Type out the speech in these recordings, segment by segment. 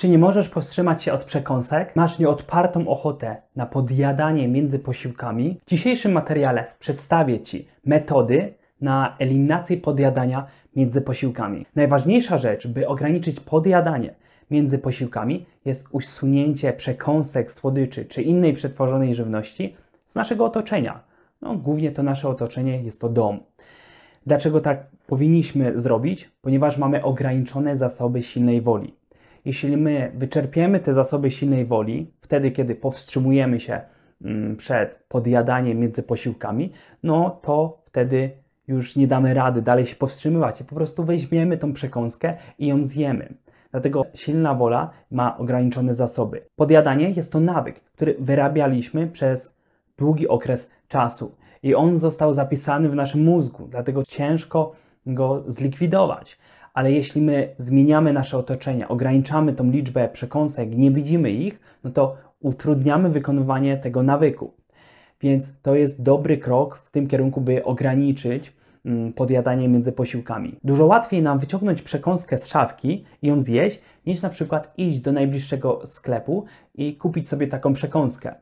Czy nie możesz powstrzymać się od przekąsek? Masz nieodpartą ochotę na podjadanie między posiłkami? W dzisiejszym materiale przedstawię Ci metody na eliminację podjadania między posiłkami. Najważniejsza rzecz, by ograniczyć podjadanie między posiłkami, jest usunięcie przekąsek, słodyczy czy innej przetworzonej żywności z naszego otoczenia. No, głównie to nasze otoczenie jest to dom. Dlaczego tak powinniśmy zrobić? Ponieważ mamy ograniczone zasoby silnej woli jeśli my wyczerpiemy te zasoby silnej woli, wtedy kiedy powstrzymujemy się mm, przed podjadaniem między posiłkami, no to wtedy już nie damy rady dalej się powstrzymywać i po prostu weźmiemy tą przekąskę i ją zjemy. Dlatego silna wola ma ograniczone zasoby. Podjadanie jest to nawyk, który wyrabialiśmy przez długi okres czasu i on został zapisany w naszym mózgu, dlatego ciężko go zlikwidować ale jeśli my zmieniamy nasze otoczenie, ograniczamy tą liczbę przekąsek, nie widzimy ich, no to utrudniamy wykonywanie tego nawyku. Więc to jest dobry krok w tym kierunku, by ograniczyć mm, podjadanie między posiłkami. Dużo łatwiej nam wyciągnąć przekąskę z szafki i ją zjeść, niż na przykład iść do najbliższego sklepu i kupić sobie taką przekąskę.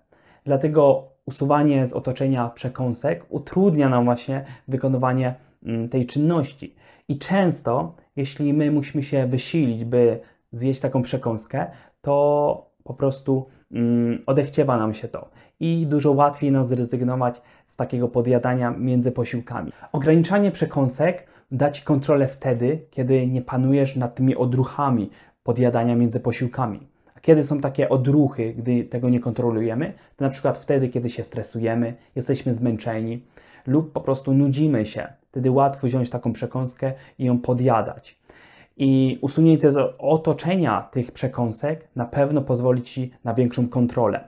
Dlatego usuwanie z otoczenia przekąsek utrudnia nam właśnie wykonywanie mm, tej czynności. I często, jeśli my musimy się wysilić, by zjeść taką przekąskę, to po prostu mm, odechciewa nam się to i dużo łatwiej nam zrezygnować z takiego podjadania między posiłkami. Ograniczanie przekąsek da Ci kontrolę wtedy, kiedy nie panujesz nad tymi odruchami podjadania między posiłkami. A kiedy są takie odruchy, gdy tego nie kontrolujemy, to na przykład wtedy, kiedy się stresujemy, jesteśmy zmęczeni lub po prostu nudzimy się wtedy łatwo wziąć taką przekąskę i ją podjadać. I usunięcie z otoczenia tych przekąsek na pewno pozwoli Ci na większą kontrolę.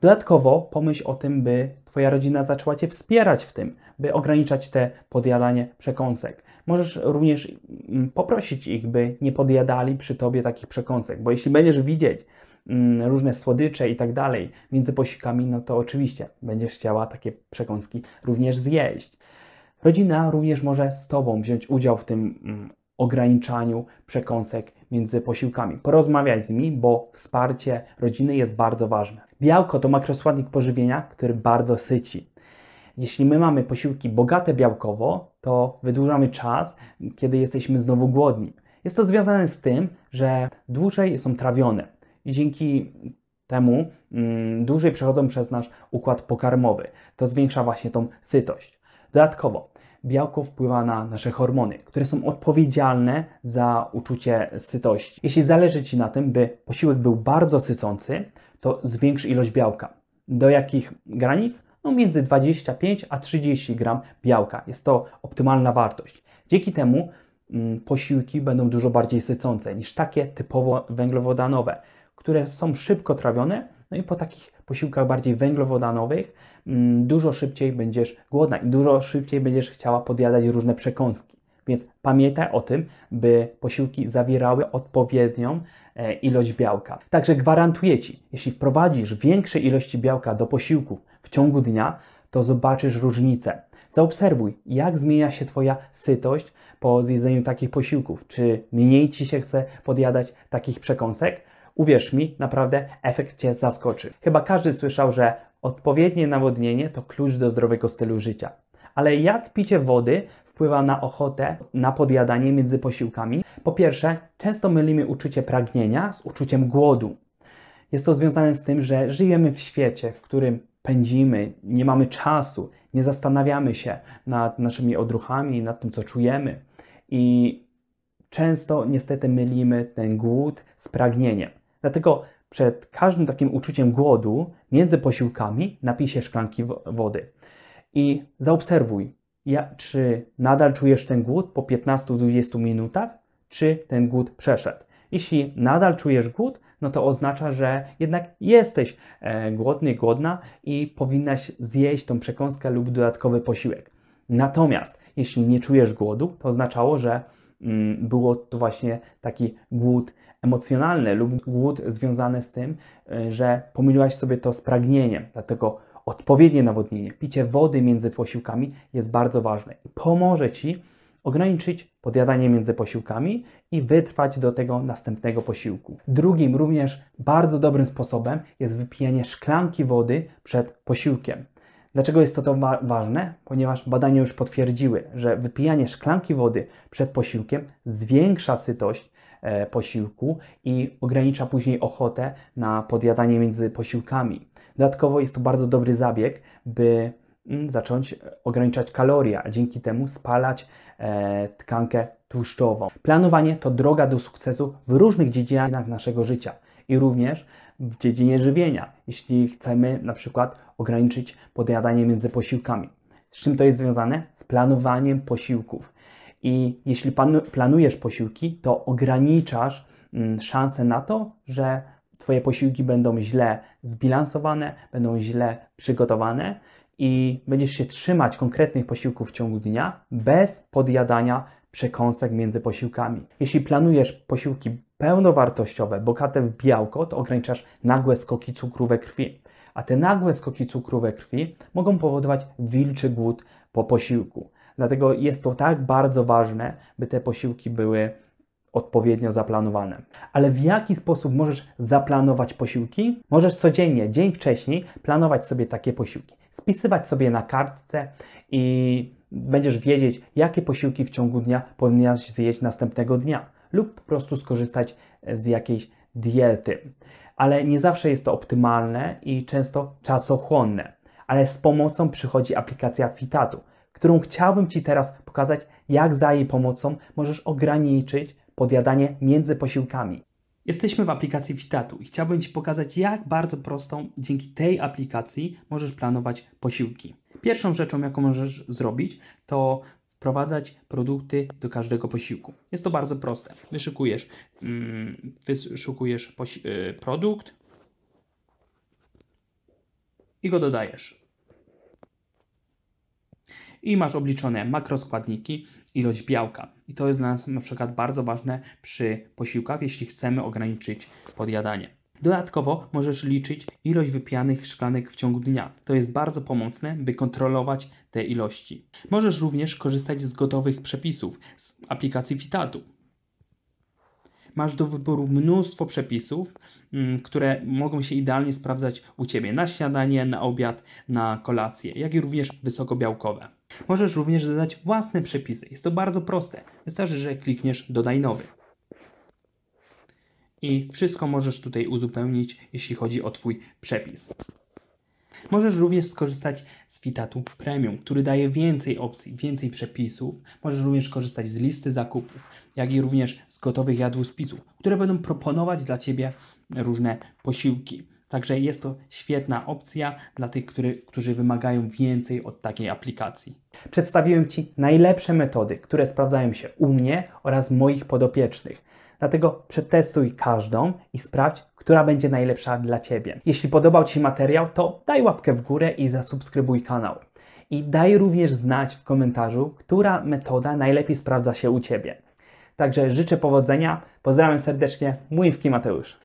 Dodatkowo pomyśl o tym, by Twoja rodzina zaczęła Cię wspierać w tym, by ograniczać te podjadanie przekąsek. Możesz również mm, poprosić ich, by nie podjadali przy Tobie takich przekąsek, bo jeśli będziesz widzieć mm, różne słodycze i tak dalej między posikami, no to oczywiście będziesz chciała takie przekąski również zjeść. Rodzina również może z Tobą wziąć udział w tym mm, ograniczaniu przekąsek między posiłkami. Porozmawiaj z nimi, bo wsparcie rodziny jest bardzo ważne. Białko to makroskładnik pożywienia, który bardzo syci. Jeśli my mamy posiłki bogate białkowo, to wydłużamy czas, kiedy jesteśmy znowu głodni. Jest to związane z tym, że dłużej są trawione i dzięki temu mm, dłużej przechodzą przez nasz układ pokarmowy. To zwiększa właśnie tą sytość. Dodatkowo białko wpływa na nasze hormony, które są odpowiedzialne za uczucie sytości. Jeśli zależy Ci na tym, by posiłek był bardzo sycący, to zwiększ ilość białka. Do jakich granic? No między 25 a 30 gram białka. Jest to optymalna wartość. Dzięki temu mm, posiłki będą dużo bardziej sycące niż takie typowo węglowodanowe, które są szybko trawione, no i po takich posiłkach bardziej węglowodanowych Mm, dużo szybciej będziesz głodna i dużo szybciej będziesz chciała podjadać różne przekąski. Więc pamiętaj o tym, by posiłki zawierały odpowiednią e, ilość białka. Także gwarantuję Ci, jeśli wprowadzisz większe ilości białka do posiłków w ciągu dnia, to zobaczysz różnicę. Zaobserwuj, jak zmienia się Twoja sytość po zjedzeniu takich posiłków. Czy mniej Ci się chce podjadać takich przekąsek? Uwierz mi, naprawdę efekt Cię zaskoczy. Chyba każdy słyszał, że Odpowiednie nawodnienie to klucz do zdrowego stylu życia. Ale jak picie wody wpływa na ochotę, na podjadanie między posiłkami? Po pierwsze, często mylimy uczucie pragnienia z uczuciem głodu. Jest to związane z tym, że żyjemy w świecie, w którym pędzimy, nie mamy czasu, nie zastanawiamy się nad naszymi odruchami, nad tym, co czujemy. I często niestety mylimy ten głód z pragnieniem. Dlatego przed każdym takim uczuciem głodu, między posiłkami, napij się szklanki wody. I zaobserwuj, czy nadal czujesz ten głód po 15-20 minutach, czy ten głód przeszedł. Jeśli nadal czujesz głód, no to oznacza, że jednak jesteś e, głodny, głodna i powinnaś zjeść tą przekąskę lub dodatkowy posiłek. Natomiast jeśli nie czujesz głodu, to oznaczało, że mm, było to właśnie taki głód emocjonalny lub głód związany z tym, e, że pomyliłaś sobie to z pragnieniem. Dlatego odpowiednie nawodnienie, picie wody między posiłkami jest bardzo ważne i pomoże Ci ograniczyć podjadanie między posiłkami i wytrwać do tego następnego posiłku. Drugim, również bardzo dobrym sposobem jest wypijanie szklanki wody przed posiłkiem. Dlaczego jest to, to wa ważne? Ponieważ badania już potwierdziły, że wypijanie szklanki wody przed posiłkiem zwiększa sytość, E, posiłku i ogranicza później ochotę na podjadanie między posiłkami. Dodatkowo jest to bardzo dobry zabieg, by mm, zacząć ograniczać kalorie, a dzięki temu spalać e, tkankę tłuszczową. Planowanie to droga do sukcesu w różnych dziedzinach naszego życia i również w dziedzinie żywienia, jeśli chcemy na przykład ograniczyć podjadanie między posiłkami. Z czym to jest związane? Z planowaniem posiłków. I jeśli planujesz posiłki, to ograniczasz mm, szanse na to, że Twoje posiłki będą źle zbilansowane, będą źle przygotowane i będziesz się trzymać konkretnych posiłków w ciągu dnia bez podjadania przekąsek między posiłkami. Jeśli planujesz posiłki pełnowartościowe, bogate w białko, to ograniczasz nagłe skoki cukru we krwi. A te nagłe skoki cukru we krwi mogą powodować wilczy głód po posiłku. Dlatego jest to tak bardzo ważne, by te posiłki były odpowiednio zaplanowane. Ale w jaki sposób możesz zaplanować posiłki? Możesz codziennie, dzień wcześniej, planować sobie takie posiłki. Spisywać sobie na kartce i będziesz wiedzieć, jakie posiłki w ciągu dnia powinnaś zjeść następnego dnia, lub po prostu skorzystać z jakiejś diety. Ale nie zawsze jest to optymalne i często czasochłonne. Ale z pomocą przychodzi aplikacja Fitatu którą chciałbym Ci teraz pokazać, jak za jej pomocą możesz ograniczyć podjadanie między posiłkami. Jesteśmy w aplikacji Fitatu i chciałbym Ci pokazać, jak bardzo prostą dzięki tej aplikacji możesz planować posiłki. Pierwszą rzeczą, jaką możesz zrobić, to wprowadzać produkty do każdego posiłku. Jest to bardzo proste. Wyszukujesz, mm, wyszukujesz y, produkt i go dodajesz i masz obliczone makroskładniki, ilość białka. I to jest dla nas na przykład bardzo ważne przy posiłkach, jeśli chcemy ograniczyć podjadanie. Dodatkowo możesz liczyć ilość wypijanych szklanek w ciągu dnia. To jest bardzo pomocne, by kontrolować te ilości. Możesz również korzystać z gotowych przepisów z aplikacji Fitatu. Masz do wyboru mnóstwo przepisów, mm, które mogą się idealnie sprawdzać u Ciebie na śniadanie, na obiad, na kolację, jak i również wysokobiałkowe. Możesz również dodać własne przepisy. Jest to bardzo proste. Wystarczy, że klikniesz dodaj nowy. I wszystko możesz tutaj uzupełnić, jeśli chodzi o Twój przepis. Możesz również skorzystać z Fitatu Premium, który daje więcej opcji, więcej przepisów. Możesz również korzystać z listy zakupów, jak i również z gotowych jadłospisów, które będą proponować dla Ciebie różne posiłki. Także jest to świetna opcja dla tych, który, którzy wymagają więcej od takiej aplikacji. Przedstawiłem Ci najlepsze metody, które sprawdzają się u mnie oraz moich podopiecznych. Dlatego przetestuj każdą i sprawdź, która będzie najlepsza dla Ciebie. Jeśli podobał Ci się materiał, to daj łapkę w górę i zasubskrybuj kanał. I daj również znać w komentarzu, która metoda najlepiej sprawdza się u Ciebie. Także życzę powodzenia, pozdrawiam serdecznie, Młyński Mateusz.